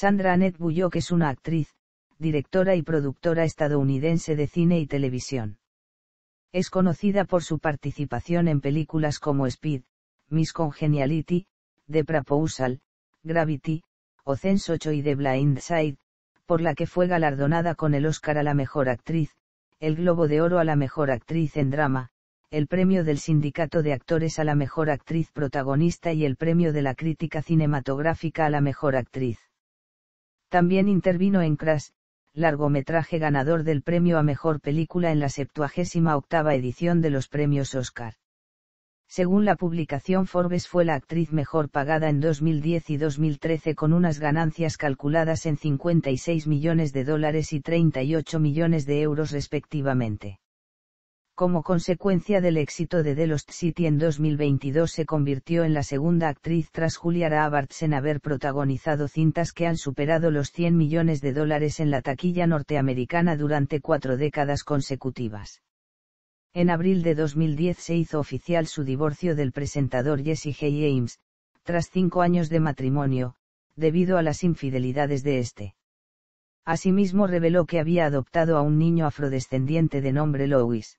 Sandra Annette Bullock es una actriz, directora y productora estadounidense de cine y televisión. Es conocida por su participación en películas como Speed, Miss Congeniality, The Proposal, Gravity, o 8 y The Blind Side, por la que fue galardonada con el Oscar a la Mejor Actriz, el Globo de Oro a la Mejor Actriz en Drama, el Premio del Sindicato de Actores a la Mejor Actriz Protagonista y el Premio de la Crítica Cinematográfica a la Mejor Actriz. También intervino en Crash, largometraje ganador del premio a mejor película en la 78 edición de los premios Oscar. Según la publicación Forbes fue la actriz mejor pagada en 2010 y 2013 con unas ganancias calculadas en 56 millones de dólares y 38 millones de euros respectivamente. Como consecuencia del éxito de The Lost City en 2022 se convirtió en la segunda actriz tras Julia Roberts en haber protagonizado cintas que han superado los 100 millones de dólares en la taquilla norteamericana durante cuatro décadas consecutivas. En abril de 2010 se hizo oficial su divorcio del presentador Jesse J. James, tras cinco años de matrimonio, debido a las infidelidades de este. Asimismo reveló que había adoptado a un niño afrodescendiente de nombre Louis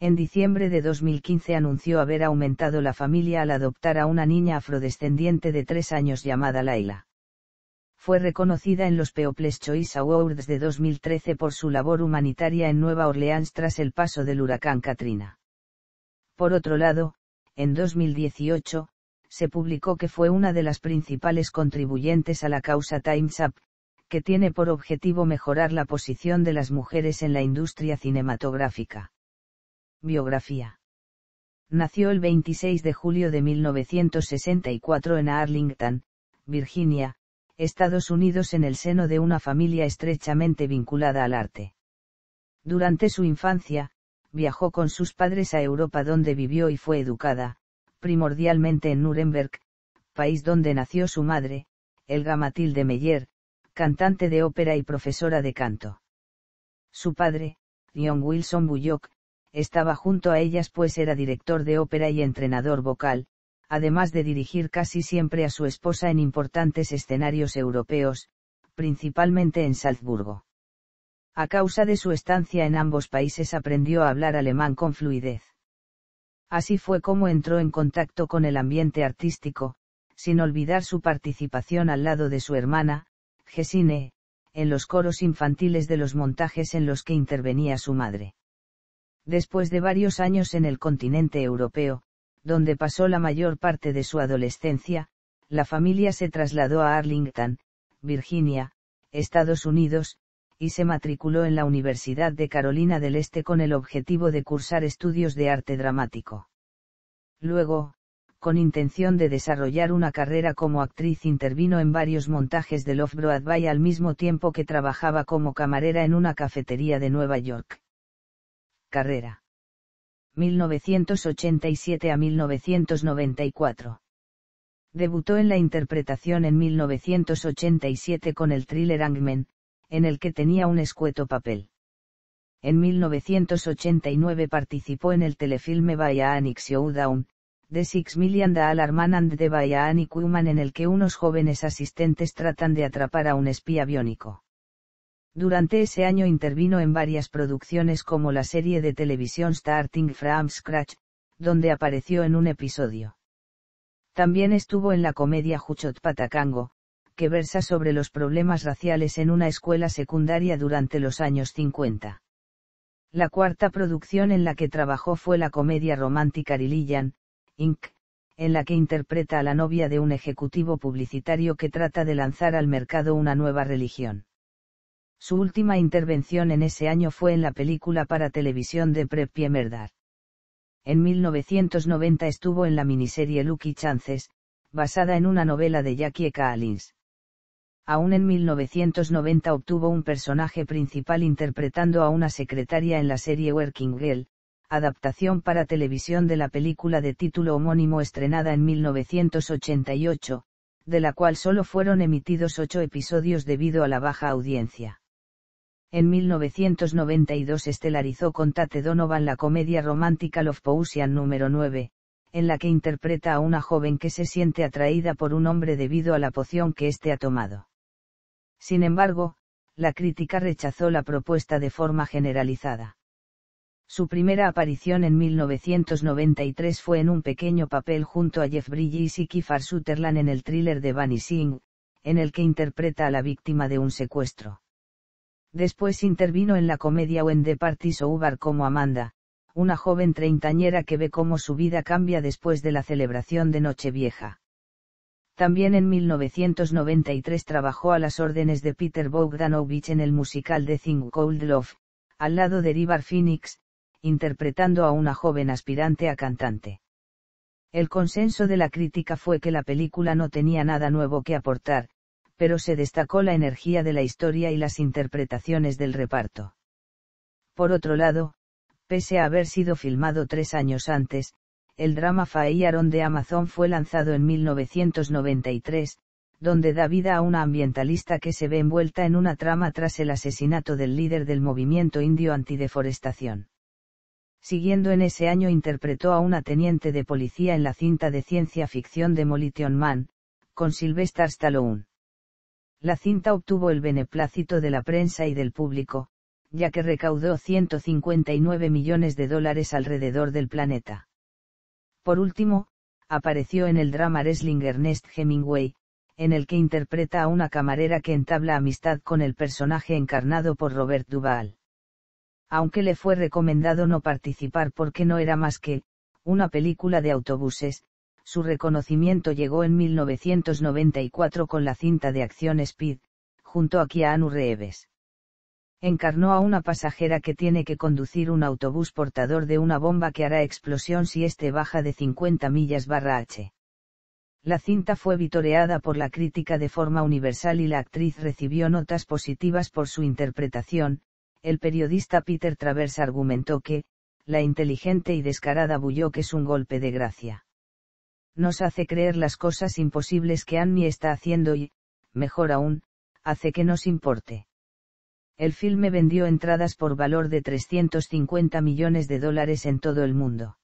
en diciembre de 2015 anunció haber aumentado la familia al adoptar a una niña afrodescendiente de tres años llamada Laila. Fue reconocida en los People's Choice Awards de 2013 por su labor humanitaria en Nueva Orleans tras el paso del huracán Katrina. Por otro lado, en 2018, se publicó que fue una de las principales contribuyentes a la causa Time's Up, que tiene por objetivo mejorar la posición de las mujeres en la industria cinematográfica. Biografía. Nació el 26 de julio de 1964 en Arlington, Virginia, Estados Unidos en el seno de una familia estrechamente vinculada al arte. Durante su infancia, viajó con sus padres a Europa donde vivió y fue educada, primordialmente en Nuremberg, país donde nació su madre, Elga Matilde Meyer, cantante de ópera y profesora de canto. Su padre, John Wilson Bullock, estaba junto a ellas pues era director de ópera y entrenador vocal, además de dirigir casi siempre a su esposa en importantes escenarios europeos, principalmente en Salzburgo. A causa de su estancia en ambos países aprendió a hablar alemán con fluidez. Así fue como entró en contacto con el ambiente artístico, sin olvidar su participación al lado de su hermana, Gesine, en los coros infantiles de los montajes en los que intervenía su madre después de varios años en el continente europeo, donde pasó la mayor parte de su adolescencia, la familia se trasladó a Arlington, Virginia, Estados Unidos, y se matriculó en la Universidad de Carolina del Este con el objetivo de cursar estudios de arte dramático. Luego, con intención de desarrollar una carrera como actriz, intervino en varios montajes de Off-Broadway al mismo tiempo que trabajaba como camarera en una cafetería de Nueva York carrera. 1987 a 1994. Debutó en la interpretación en 1987 con el thriller Angmen, en el que tenía un escueto papel. En 1989 participó en el telefilme Bayanix Showdown, The Six Million Dollar Man and the Anic Woman en el que unos jóvenes asistentes tratan de atrapar a un espía biónico. Durante ese año intervino en varias producciones como la serie de televisión Starting from Scratch, donde apareció en un episodio. También estuvo en la comedia Juchot Patacango, que versa sobre los problemas raciales en una escuela secundaria durante los años 50. La cuarta producción en la que trabajó fue la comedia romántica Arillian*, Inc., en la que interpreta a la novia de un ejecutivo publicitario que trata de lanzar al mercado una nueva religión. Su última intervención en ese año fue en la película para televisión de Prepie Merdar. En 1990 estuvo en la miniserie Lucky Chances, basada en una novela de Jackie e. Callins. Aún en 1990 obtuvo un personaje principal interpretando a una secretaria en la serie Working Girl, adaptación para televisión de la película de título homónimo estrenada en 1988, de la cual solo fueron emitidos ocho episodios debido a la baja audiencia. En 1992 estelarizó con Tate Donovan la comedia romántica Love Potion número 9, en la que interpreta a una joven que se siente atraída por un hombre debido a la poción que éste ha tomado. Sin embargo, la crítica rechazó la propuesta de forma generalizada. Su primera aparición en 1993 fue en un pequeño papel junto a Jeff Bridges y Kiefer Sutherland en el thriller de Singh*, en el que interpreta a la víctima de un secuestro. Después intervino en la comedia When the Parties Ubar como Amanda, una joven treintañera que ve cómo su vida cambia después de la celebración de Nochevieja. También en 1993 trabajó a las órdenes de Peter Bogdanovich en el musical The Thing Cold Love, al lado de River Phoenix, interpretando a una joven aspirante a cantante. El consenso de la crítica fue que la película no tenía nada nuevo que aportar, pero se destacó la energía de la historia y las interpretaciones del reparto. Por otro lado, pese a haber sido filmado tres años antes, el drama Aron de Amazon fue lanzado en 1993, donde da vida a una ambientalista que se ve envuelta en una trama tras el asesinato del líder del movimiento indio antideforestación. Siguiendo en ese año interpretó a una teniente de policía en la cinta de ciencia ficción de Demolition Man, con Sylvester Stallone. La cinta obtuvo el beneplácito de la prensa y del público, ya que recaudó 159 millones de dólares alrededor del planeta. Por último, apareció en el drama wrestling Ernest Hemingway, en el que interpreta a una camarera que entabla amistad con el personaje encarnado por Robert Duvall. Aunque le fue recomendado no participar porque no era más que, una película de autobuses, su reconocimiento llegó en 1994 con la cinta de acción Speed, junto a Anu Reeves. Encarnó a una pasajera que tiene que conducir un autobús portador de una bomba que hará explosión si este baja de 50 millas barra H. La cinta fue vitoreada por la crítica de forma universal y la actriz recibió notas positivas por su interpretación. El periodista Peter Travers argumentó que, la inteligente y descarada Bullock es un golpe de gracia nos hace creer las cosas imposibles que Annie está haciendo y, mejor aún, hace que nos importe. El filme vendió entradas por valor de 350 millones de dólares en todo el mundo.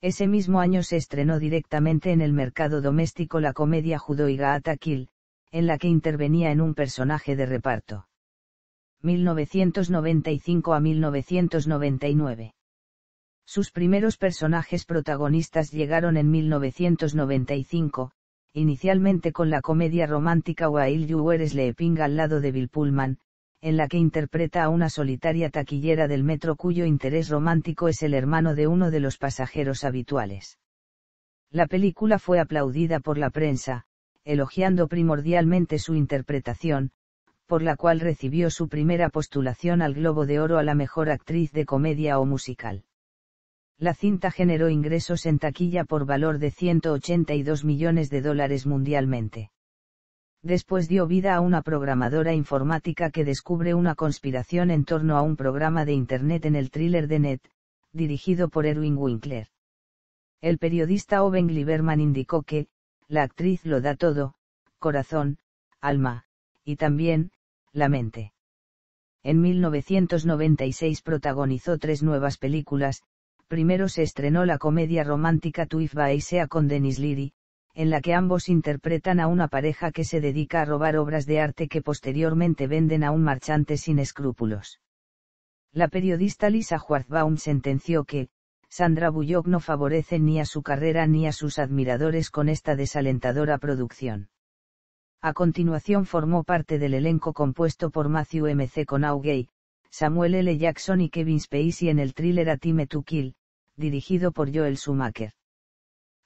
Ese mismo año se estrenó directamente en el mercado doméstico la comedia Gaata Kill, en la que intervenía en un personaje de reparto. 1995 a 1999. Sus primeros personajes protagonistas llegaron en 1995, inicialmente con la comedia romántica While You Were Sleeping al lado de Bill Pullman, en la que interpreta a una solitaria taquillera del metro cuyo interés romántico es el hermano de uno de los pasajeros habituales. La película fue aplaudida por la prensa, elogiando primordialmente su interpretación, por la cual recibió su primera postulación al Globo de Oro a la mejor actriz de comedia o musical. La cinta generó ingresos en taquilla por valor de 182 millones de dólares mundialmente. Después dio vida a una programadora informática que descubre una conspiración en torno a un programa de Internet en el thriller de Net, dirigido por Erwin Winkler. El periodista Owen Lieberman indicó que, la actriz lo da todo, corazón, alma, y también, la mente. En 1996 protagonizó tres nuevas películas, primero se estrenó la comedia romántica Twifba If By Sea con Denis Leary, en la que ambos interpretan a una pareja que se dedica a robar obras de arte que posteriormente venden a un marchante sin escrúpulos. La periodista Lisa Schwarzbaum sentenció que, Sandra Bullock no favorece ni a su carrera ni a sus admiradores con esta desalentadora producción. A continuación formó parte del elenco compuesto por Matthew M. C. Samuel L. Jackson y Kevin Spacey en el thriller A Time to Kill, dirigido por Joel Schumacher.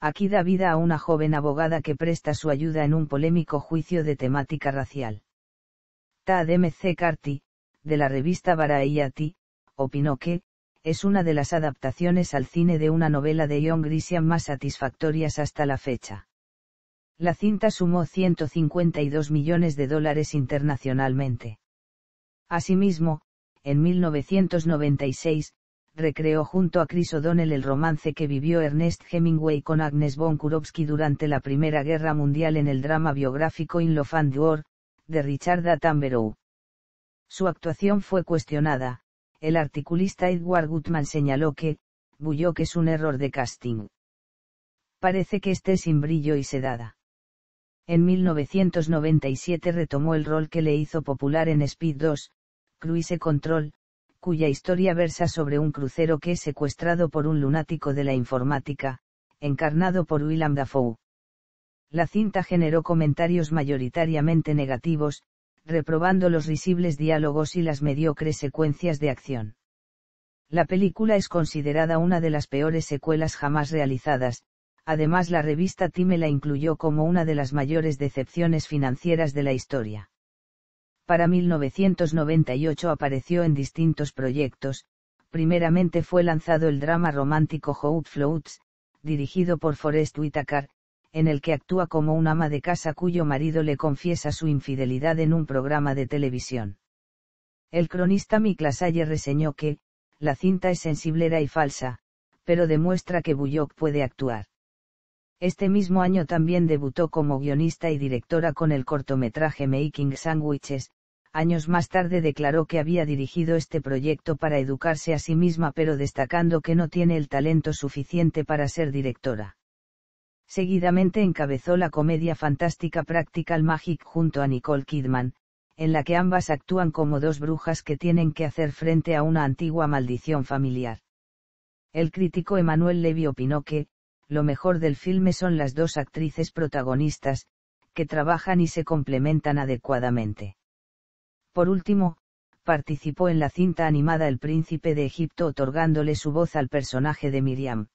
Aquí da vida a una joven abogada que presta su ayuda en un polémico juicio de temática racial. Tad M. Carty, de la revista Variety, opinó que, es una de las adaptaciones al cine de una novela de John Grisham más satisfactorias hasta la fecha. La cinta sumó 152 millones de dólares internacionalmente. Asimismo, en 1996, recreó junto a Chris O'Donnell el romance que vivió Ernest Hemingway con Agnes von Kurovsky durante la Primera Guerra Mundial en el drama biográfico In Love and War, de Richard Attenborough. Su actuación fue cuestionada, el articulista Edward Gutman señaló que, que es un error de casting. Parece que esté sin brillo y sedada. En 1997 retomó el rol que le hizo popular en Speed 2, Cruise Control, cuya historia versa sobre un crucero que es secuestrado por un lunático de la informática, encarnado por William Dafoe. La cinta generó comentarios mayoritariamente negativos, reprobando los risibles diálogos y las mediocres secuencias de acción. La película es considerada una de las peores secuelas jamás realizadas, además la revista Time la incluyó como una de las mayores decepciones financieras de la historia para 1998 apareció en distintos proyectos, primeramente fue lanzado el drama romántico Hope Floats, dirigido por Forrest Whitaker, en el que actúa como un ama de casa cuyo marido le confiesa su infidelidad en un programa de televisión. El cronista Miklas reseñó que, la cinta es sensiblera y falsa, pero demuestra que Bullock puede actuar. Este mismo año también debutó como guionista y directora con el cortometraje Making Sandwiches, años más tarde declaró que había dirigido este proyecto para educarse a sí misma pero destacando que no tiene el talento suficiente para ser directora. Seguidamente encabezó la comedia fantástica Practical Magic junto a Nicole Kidman, en la que ambas actúan como dos brujas que tienen que hacer frente a una antigua maldición familiar. El crítico Emanuel Levy opinó que, lo mejor del filme son las dos actrices protagonistas, que trabajan y se complementan adecuadamente. Por último, participó en la cinta animada El Príncipe de Egipto otorgándole su voz al personaje de Miriam.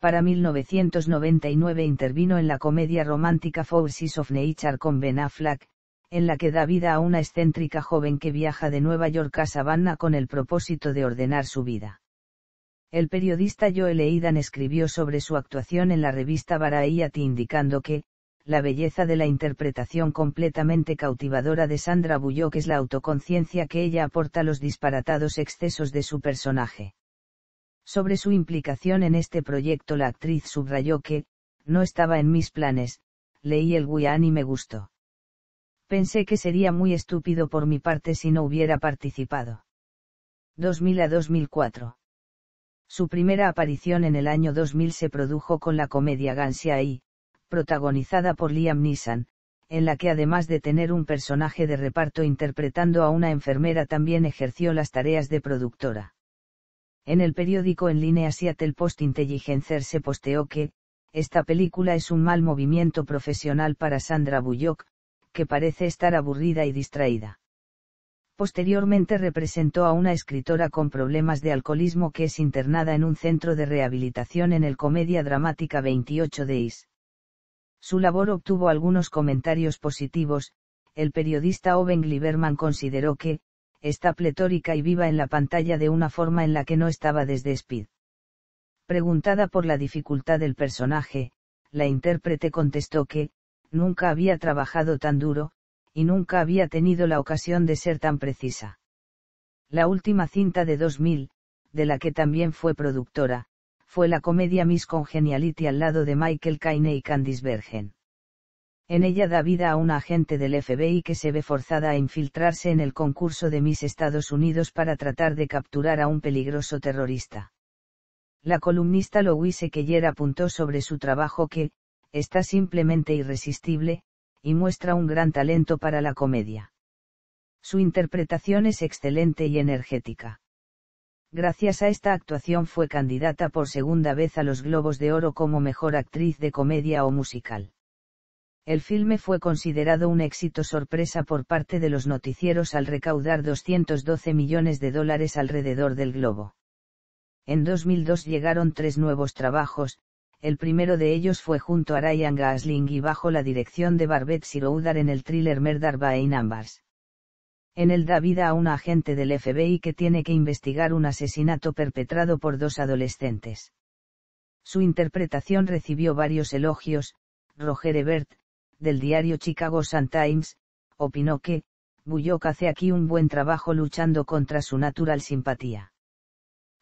Para 1999 intervino en la comedia romántica Four of Nature con Ben Affleck, en la que da vida a una excéntrica joven que viaja de Nueva York a Savannah con el propósito de ordenar su vida. El periodista Joel Eidan escribió sobre su actuación en la revista Variety indicando que, la belleza de la interpretación completamente cautivadora de Sandra Bullock es la autoconciencia que ella aporta a los disparatados excesos de su personaje. Sobre su implicación en este proyecto la actriz subrayó que, no estaba en mis planes, leí el Guyan y me gustó. Pensé que sería muy estúpido por mi parte si no hubiera participado. 2000 a 2004. Su primera aparición en el año 2000 se produjo con la comedia Gansia y, protagonizada por Liam Neeson, en la que además de tener un personaje de reparto interpretando a una enfermera también ejerció las tareas de productora. En el periódico en línea Seattle Post Intelligencer se posteó que, esta película es un mal movimiento profesional para Sandra Bullock, que parece estar aburrida y distraída. Posteriormente representó a una escritora con problemas de alcoholismo que es internada en un centro de rehabilitación en el Comedia Dramática 28 Days. Su labor obtuvo algunos comentarios positivos, el periodista Owen Lieberman consideró que, está pletórica y viva en la pantalla de una forma en la que no estaba desde Speed. Preguntada por la dificultad del personaje, la intérprete contestó que, nunca había trabajado tan duro, y nunca había tenido la ocasión de ser tan precisa. La última cinta de 2000, de la que también fue productora, fue la comedia Miss Congeniality al lado de Michael Caine y Candice Bergen. En ella da vida a una agente del FBI que se ve forzada a infiltrarse en el concurso de Miss Estados Unidos para tratar de capturar a un peligroso terrorista. La columnista Louise Keller apuntó sobre su trabajo que, está simplemente irresistible, y muestra un gran talento para la comedia. Su interpretación es excelente y energética. Gracias a esta actuación fue candidata por segunda vez a los Globos de Oro como mejor actriz de comedia o musical. El filme fue considerado un éxito sorpresa por parte de los noticieros al recaudar 212 millones de dólares alrededor del globo. En 2002 llegaron tres nuevos trabajos, el primero de ellos fue junto a Ryan Gosling y bajo la dirección de Barbet Siroudar en el thriller Murder by Numbers en el da vida a un agente del FBI que tiene que investigar un asesinato perpetrado por dos adolescentes. Su interpretación recibió varios elogios, Roger Ebert, del diario Chicago Sun-Times, opinó que, Bullock hace aquí un buen trabajo luchando contra su natural simpatía.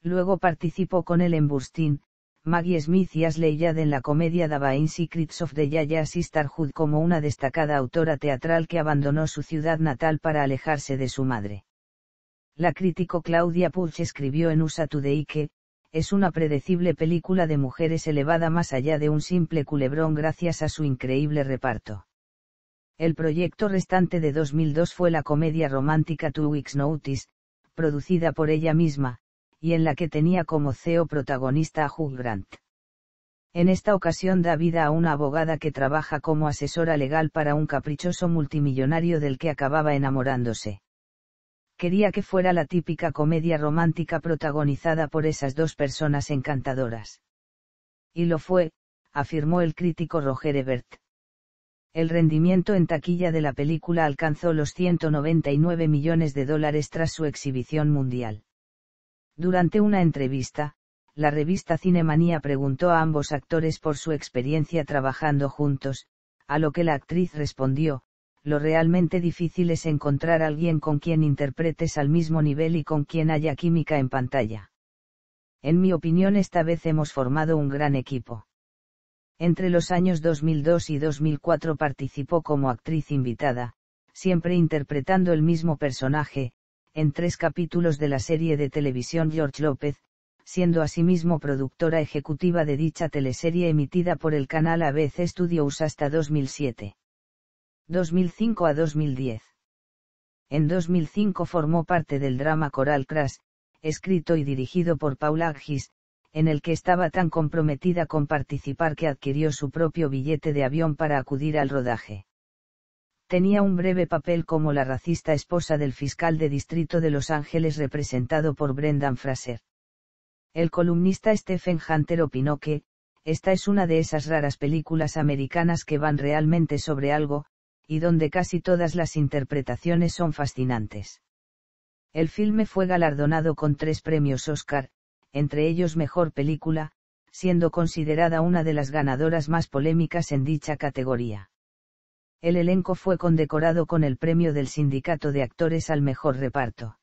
Luego participó con él en Burstyn, Maggie Smith y Ashley Yad en la comedia In Secrets of the Yaya Sisterhood como una destacada autora teatral que abandonó su ciudad natal para alejarse de su madre. La crítico Claudia Pulch escribió en USA Today que, es una predecible película de mujeres elevada más allá de un simple culebrón gracias a su increíble reparto. El proyecto restante de 2002 fue la comedia romántica Two Weeks Notice, producida por ella misma, y en la que tenía como CEO protagonista a Hugh Grant. En esta ocasión da vida a una abogada que trabaja como asesora legal para un caprichoso multimillonario del que acababa enamorándose. Quería que fuera la típica comedia romántica protagonizada por esas dos personas encantadoras. Y lo fue, afirmó el crítico Roger Ebert. El rendimiento en taquilla de la película alcanzó los 199 millones de dólares tras su exhibición mundial. Durante una entrevista, la revista Cinemanía preguntó a ambos actores por su experiencia trabajando juntos, a lo que la actriz respondió, lo realmente difícil es encontrar alguien con quien interpretes al mismo nivel y con quien haya química en pantalla. En mi opinión esta vez hemos formado un gran equipo. Entre los años 2002 y 2004 participó como actriz invitada, siempre interpretando el mismo personaje, en tres capítulos de la serie de televisión George López, siendo asimismo productora ejecutiva de dicha teleserie emitida por el canal ABC Studios hasta 2007. 2005 a 2010. En 2005 formó parte del drama Coral Crash, escrito y dirigido por Paula Agis, en el que estaba tan comprometida con participar que adquirió su propio billete de avión para acudir al rodaje tenía un breve papel como la racista esposa del fiscal de distrito de Los Ángeles representado por Brendan Fraser. El columnista Stephen Hunter opinó que, esta es una de esas raras películas americanas que van realmente sobre algo, y donde casi todas las interpretaciones son fascinantes. El filme fue galardonado con tres premios Oscar, entre ellos Mejor Película, siendo considerada una de las ganadoras más polémicas en dicha categoría el elenco fue condecorado con el premio del Sindicato de Actores al Mejor Reparto.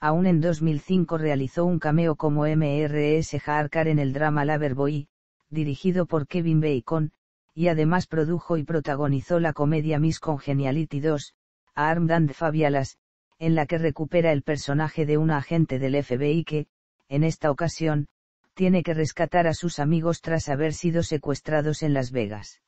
Aún en 2005 realizó un cameo como MRS Harkar en el drama Laverboy, dirigido por Kevin Bacon, y además produjo y protagonizó la comedia Miss Congeniality 2, Armed and Fabialas, en la que recupera el personaje de un agente del FBI que, en esta ocasión, tiene que rescatar a sus amigos tras haber sido secuestrados en Las Vegas.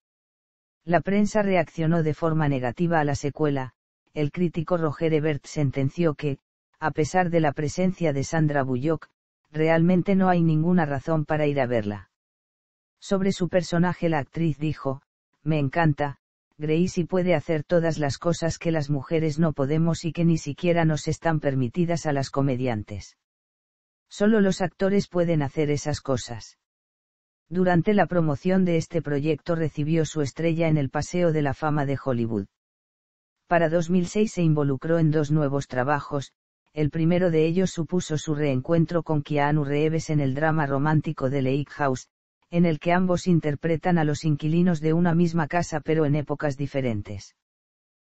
La prensa reaccionó de forma negativa a la secuela, el crítico Roger Ebert sentenció que, a pesar de la presencia de Sandra Bullock, realmente no hay ninguna razón para ir a verla. Sobre su personaje la actriz dijo, me encanta, Gracie puede hacer todas las cosas que las mujeres no podemos y que ni siquiera nos están permitidas a las comediantes. Solo los actores pueden hacer esas cosas. Durante la promoción de este proyecto recibió su estrella en el Paseo de la Fama de Hollywood. Para 2006 se involucró en dos nuevos trabajos, el primero de ellos supuso su reencuentro con Keanu Reeves en el drama romántico de Lake House, en el que ambos interpretan a los inquilinos de una misma casa pero en épocas diferentes.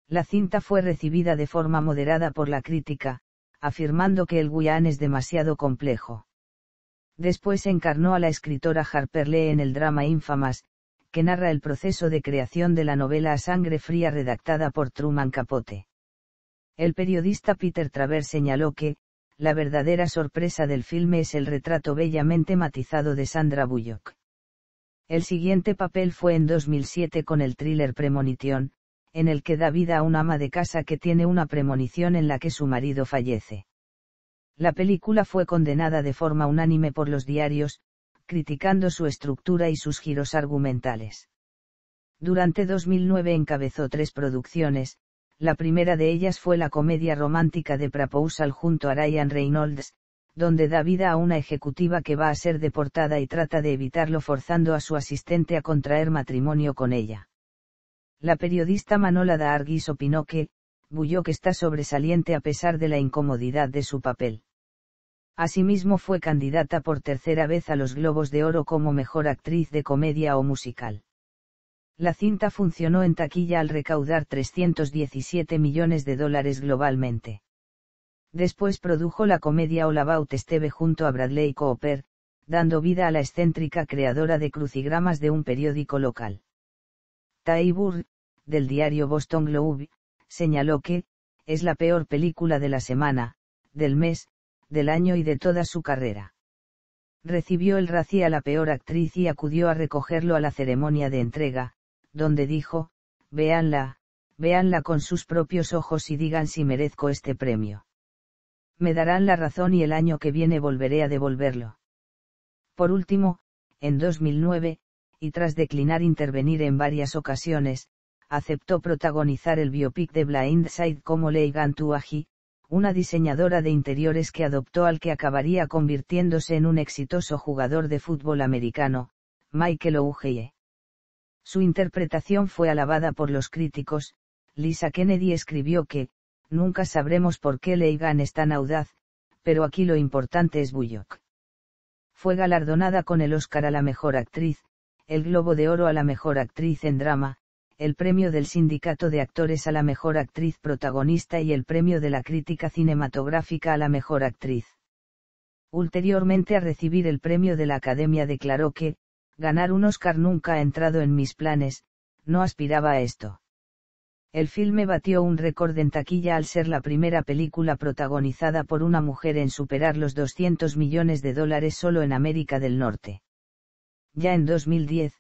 La cinta fue recibida de forma moderada por la crítica, afirmando que el Guyán es demasiado complejo. Después encarnó a la escritora Harper Lee en el drama Infamas, que narra el proceso de creación de la novela a sangre fría redactada por Truman Capote. El periodista Peter Travers señaló que, la verdadera sorpresa del filme es el retrato bellamente matizado de Sandra Bullock. El siguiente papel fue en 2007 con el thriller Premonición, en el que da vida a una ama de casa que tiene una premonición en la que su marido fallece. La película fue condenada de forma unánime por los diarios, criticando su estructura y sus giros argumentales. Durante 2009 encabezó tres producciones, la primera de ellas fue la comedia romántica de Prapousal junto a Ryan Reynolds, donde da vida a una ejecutiva que va a ser deportada y trata de evitarlo forzando a su asistente a contraer matrimonio con ella. La periodista Manola Darguis opinó que, Bullock está sobresaliente a pesar de la incomodidad de su papel. Asimismo fue candidata por tercera vez a los Globos de Oro como mejor actriz de comedia o musical. La cinta funcionó en taquilla al recaudar 317 millones de dólares globalmente. Después produjo la comedia All About Esteve junto a Bradley Cooper, dando vida a la excéntrica creadora de crucigramas de un periódico local. Ty del diario Boston Globe, señaló que, es la peor película de la semana, del mes, del año y de toda su carrera. Recibió el RACI a la peor actriz y acudió a recogerlo a la ceremonia de entrega, donde dijo, véanla, véanla con sus propios ojos y digan si merezco este premio. Me darán la razón y el año que viene volveré a devolverlo. Por último, en 2009, y tras declinar intervenir en varias ocasiones, aceptó protagonizar el biopic de Blindside como Leigh Gantuaji, una diseñadora de interiores que adoptó al que acabaría convirtiéndose en un exitoso jugador de fútbol americano, Michael O'Shea. Su interpretación fue alabada por los críticos, Lisa Kennedy escribió que, nunca sabremos por qué Leigan es tan audaz, pero aquí lo importante es Bullock. Fue galardonada con el Oscar a la Mejor Actriz, el Globo de Oro a la Mejor Actriz en Drama, el premio del Sindicato de Actores a la Mejor Actriz Protagonista y el premio de la Crítica Cinematográfica a la Mejor Actriz. Ulteriormente a recibir el premio de la Academia declaró que, ganar un Oscar nunca ha entrado en mis planes, no aspiraba a esto. El filme batió un récord en taquilla al ser la primera película protagonizada por una mujer en superar los 200 millones de dólares solo en América del Norte. Ya en 2010,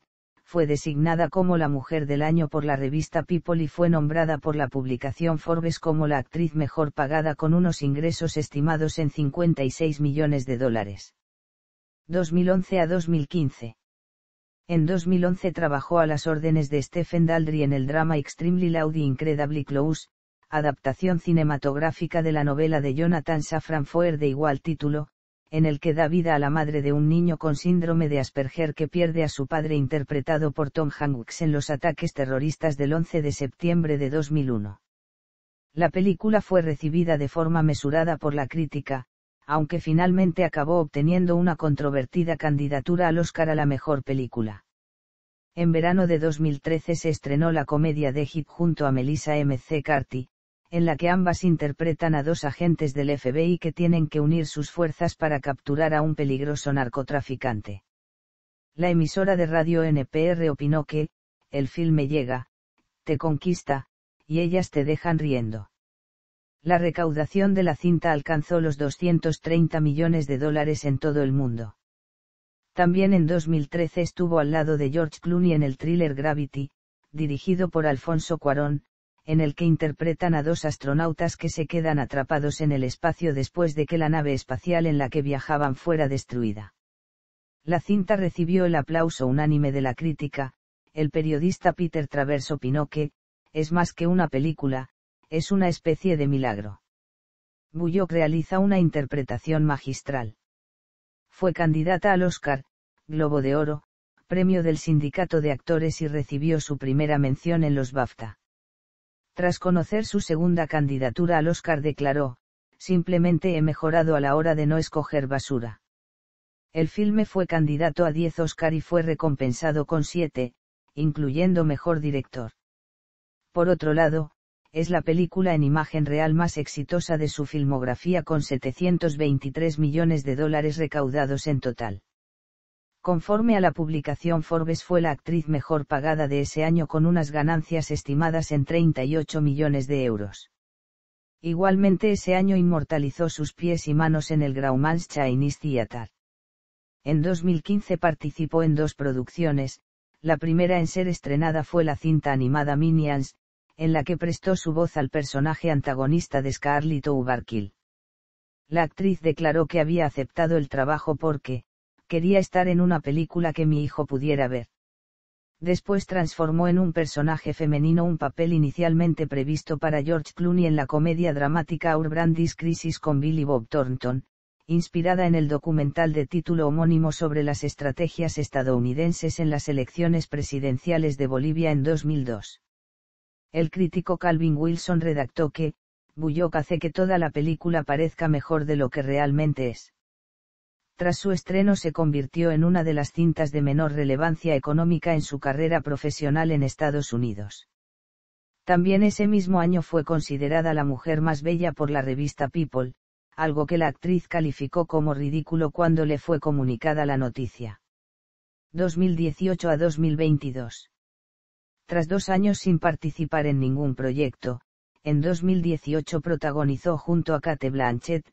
fue designada como la Mujer del Año por la revista People y fue nombrada por la publicación Forbes como la actriz mejor pagada con unos ingresos estimados en 56 millones de dólares. 2011 a 2015. En 2011 trabajó a las órdenes de Stephen Daldry en el drama Extremely Loud y Incredibly Close, adaptación cinematográfica de la novela de Jonathan Safran Foer de igual título, en el que da vida a la madre de un niño con síndrome de Asperger que pierde a su padre interpretado por Tom Hanks en los ataques terroristas del 11 de septiembre de 2001. La película fue recibida de forma mesurada por la crítica, aunque finalmente acabó obteniendo una controvertida candidatura al Oscar a la mejor película. En verano de 2013 se estrenó la comedia de Hip junto a Melissa M. C. Carty, en la que ambas interpretan a dos agentes del FBI que tienen que unir sus fuerzas para capturar a un peligroso narcotraficante. La emisora de radio NPR opinó que, el filme llega, te conquista, y ellas te dejan riendo. La recaudación de la cinta alcanzó los 230 millones de dólares en todo el mundo. También en 2013 estuvo al lado de George Clooney en el thriller Gravity, dirigido por Alfonso Cuarón, en el que interpretan a dos astronautas que se quedan atrapados en el espacio después de que la nave espacial en la que viajaban fuera destruida. La cinta recibió el aplauso unánime de la crítica, el periodista Peter Travers opinó que, es más que una película, es una especie de milagro. Bullock realiza una interpretación magistral. Fue candidata al Oscar, Globo de Oro, premio del Sindicato de Actores y recibió su primera mención en los BAFTA. Tras conocer su segunda candidatura al Oscar declaró, simplemente he mejorado a la hora de no escoger basura. El filme fue candidato a 10 Oscar y fue recompensado con 7, incluyendo mejor director. Por otro lado, es la película en imagen real más exitosa de su filmografía con 723 millones de dólares recaudados en total. Conforme a la publicación Forbes fue la actriz mejor pagada de ese año con unas ganancias estimadas en 38 millones de euros. Igualmente ese año inmortalizó sus pies y manos en el Grauman's Chinese Theatre. En 2015 participó en dos producciones, la primera en ser estrenada fue la cinta animada Minions, en la que prestó su voz al personaje antagonista de Scarlett Overkill. La actriz declaró que había aceptado el trabajo porque, quería estar en una película que mi hijo pudiera ver. Después transformó en un personaje femenino un papel inicialmente previsto para George Clooney en la comedia dramática Our Brandy's Crisis con Billy Bob Thornton, inspirada en el documental de título homónimo sobre las estrategias estadounidenses en las elecciones presidenciales de Bolivia en 2002. El crítico Calvin Wilson redactó que, Bullock hace que toda la película parezca mejor de lo que realmente es tras su estreno se convirtió en una de las cintas de menor relevancia económica en su carrera profesional en Estados Unidos. También ese mismo año fue considerada la mujer más bella por la revista People, algo que la actriz calificó como ridículo cuando le fue comunicada la noticia. 2018 a 2022. Tras dos años sin participar en ningún proyecto, en 2018 protagonizó junto a Cate Blanchett,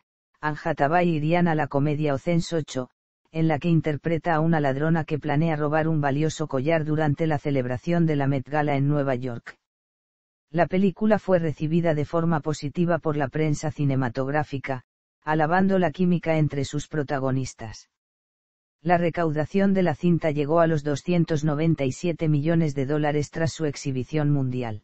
Anjatabai a la comedia Ocens 8, en la que interpreta a una ladrona que planea robar un valioso collar durante la celebración de la Met Gala en Nueva York. La película fue recibida de forma positiva por la prensa cinematográfica, alabando la química entre sus protagonistas. La recaudación de la cinta llegó a los 297 millones de dólares tras su exhibición mundial.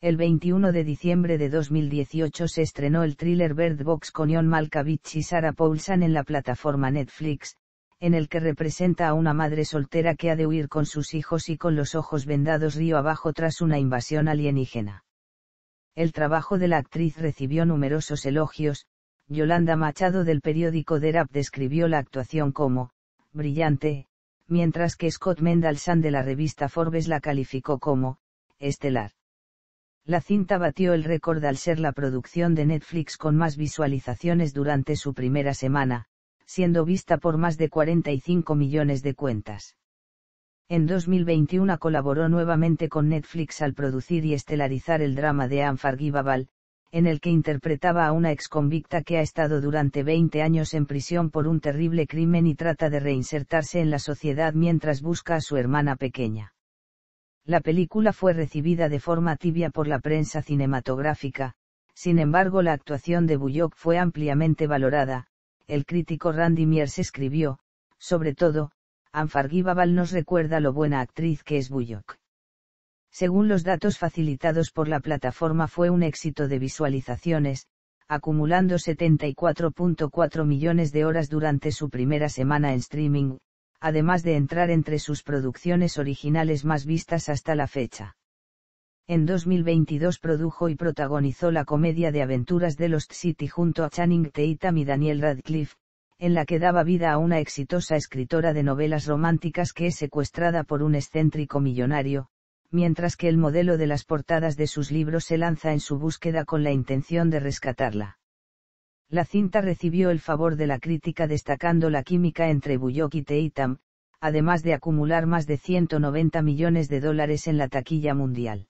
El 21 de diciembre de 2018 se estrenó el thriller Bird Box con Ion Malkovich y Sarah Paulson en la plataforma Netflix, en el que representa a una madre soltera que ha de huir con sus hijos y con los ojos vendados río abajo tras una invasión alienígena. El trabajo de la actriz recibió numerosos elogios, Yolanda Machado del periódico Derap describió la actuación como, brillante, mientras que Scott Mendelssohn de la revista Forbes la calificó como, estelar la cinta batió el récord al ser la producción de Netflix con más visualizaciones durante su primera semana, siendo vista por más de 45 millones de cuentas. En 2021 colaboró nuevamente con Netflix al producir y estelarizar el drama de Babal, en el que interpretaba a una exconvicta que ha estado durante 20 años en prisión por un terrible crimen y trata de reinsertarse en la sociedad mientras busca a su hermana pequeña. La película fue recibida de forma tibia por la prensa cinematográfica, sin embargo la actuación de Bullock fue ampliamente valorada, el crítico Randy Mears escribió, sobre todo, Unforgivable nos recuerda lo buena actriz que es Bullock. Según los datos facilitados por la plataforma fue un éxito de visualizaciones, acumulando 74.4 millones de horas durante su primera semana en streaming, además de entrar entre sus producciones originales más vistas hasta la fecha. En 2022 produjo y protagonizó la comedia de aventuras de Lost City junto a Channing Tatum y Daniel Radcliffe, en la que daba vida a una exitosa escritora de novelas románticas que es secuestrada por un excéntrico millonario, mientras que el modelo de las portadas de sus libros se lanza en su búsqueda con la intención de rescatarla. La cinta recibió el favor de la crítica destacando la química entre Buyok y Teitam, además de acumular más de 190 millones de dólares en la taquilla mundial.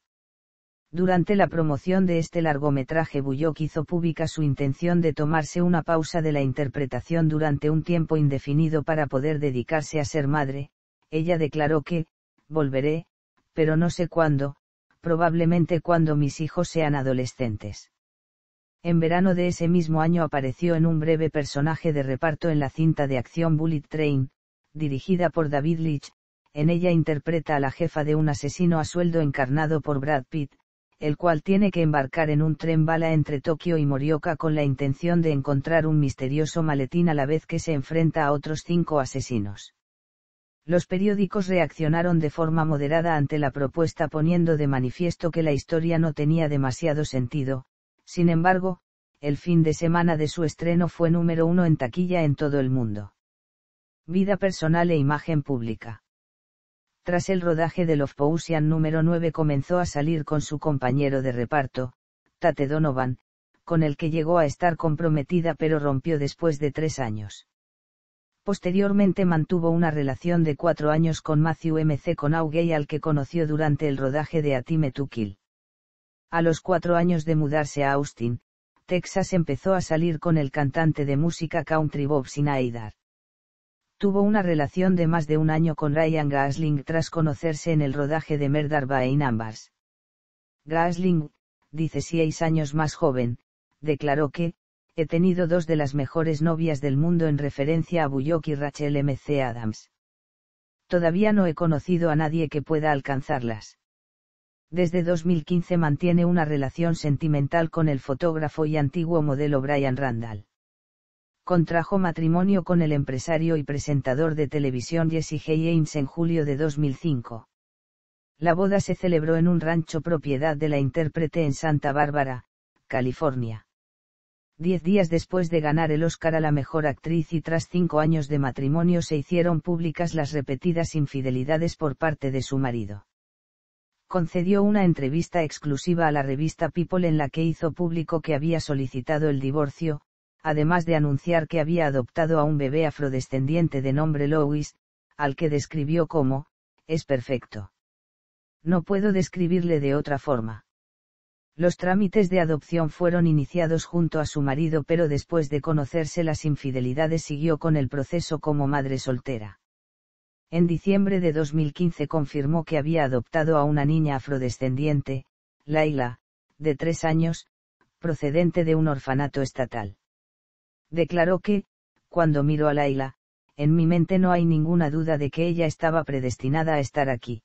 Durante la promoción de este largometraje Buyok hizo pública su intención de tomarse una pausa de la interpretación durante un tiempo indefinido para poder dedicarse a ser madre, ella declaró que, volveré, pero no sé cuándo, probablemente cuando mis hijos sean adolescentes. En verano de ese mismo año apareció en un breve personaje de reparto en la cinta de acción Bullet Train, dirigida por David Leitch, en ella interpreta a la jefa de un asesino a sueldo encarnado por Brad Pitt, el cual tiene que embarcar en un tren bala entre Tokio y Morioka con la intención de encontrar un misterioso maletín a la vez que se enfrenta a otros cinco asesinos. Los periódicos reaccionaron de forma moderada ante la propuesta poniendo de manifiesto que la historia no tenía demasiado sentido, sin embargo, el fin de semana de su estreno fue número uno en taquilla en todo el mundo. Vida personal e imagen pública. Tras el rodaje de Love Pousian número 9 comenzó a salir con su compañero de reparto, Tate Donovan, con el que llegó a estar comprometida pero rompió después de tres años. Posteriormente mantuvo una relación de cuatro años con Matthew M.C. con al que conoció durante el rodaje de Atime Tukil. A los cuatro años de mudarse a Austin, Texas empezó a salir con el cantante de música country Bob Sinaidar. Tuvo una relación de más de un año con Ryan Gasling tras conocerse en el rodaje de Murder by Numbers. Gasling, 16 años más joven, declaró que, he tenido dos de las mejores novias del mundo en referencia a Bullock y Rachel M.C. Adams. Todavía no he conocido a nadie que pueda alcanzarlas. Desde 2015 mantiene una relación sentimental con el fotógrafo y antiguo modelo Brian Randall. Contrajo matrimonio con el empresario y presentador de televisión Jesse James en julio de 2005. La boda se celebró en un rancho propiedad de la intérprete en Santa Bárbara, California. Diez días después de ganar el Oscar a la mejor actriz y tras cinco años de matrimonio se hicieron públicas las repetidas infidelidades por parte de su marido concedió una entrevista exclusiva a la revista People en la que hizo público que había solicitado el divorcio, además de anunciar que había adoptado a un bebé afrodescendiente de nombre Louis, al que describió como, es perfecto. No puedo describirle de otra forma. Los trámites de adopción fueron iniciados junto a su marido pero después de conocerse las infidelidades siguió con el proceso como madre soltera en diciembre de 2015 confirmó que había adoptado a una niña afrodescendiente, Laila, de tres años, procedente de un orfanato estatal. Declaró que, cuando miro a Laila, en mi mente no hay ninguna duda de que ella estaba predestinada a estar aquí.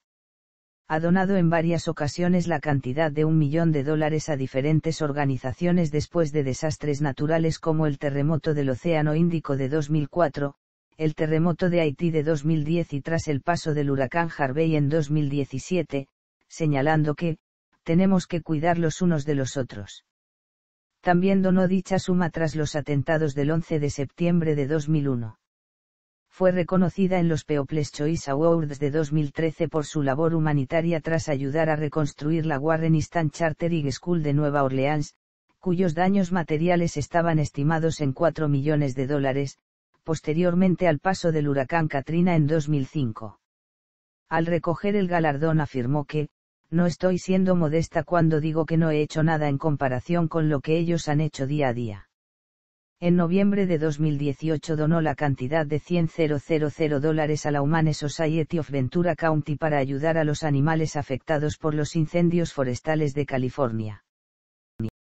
Ha donado en varias ocasiones la cantidad de un millón de dólares a diferentes organizaciones después de desastres naturales como el terremoto del Océano Índico de 2004, el terremoto de Haití de 2010 y tras el paso del huracán Harvey en 2017, señalando que, tenemos que cuidar los unos de los otros. También donó dicha suma tras los atentados del 11 de septiembre de 2001. Fue reconocida en los People's Choice Awards de 2013 por su labor humanitaria tras ayudar a reconstruir la Warrenistan Chartering School de Nueva Orleans, cuyos daños materiales estaban estimados en 4 millones de dólares, posteriormente al paso del huracán Katrina en 2005. Al recoger el galardón afirmó que, no estoy siendo modesta cuando digo que no he hecho nada en comparación con lo que ellos han hecho día a día. En noviembre de 2018 donó la cantidad de 100.000 dólares a la Humane Society of Ventura County para ayudar a los animales afectados por los incendios forestales de California.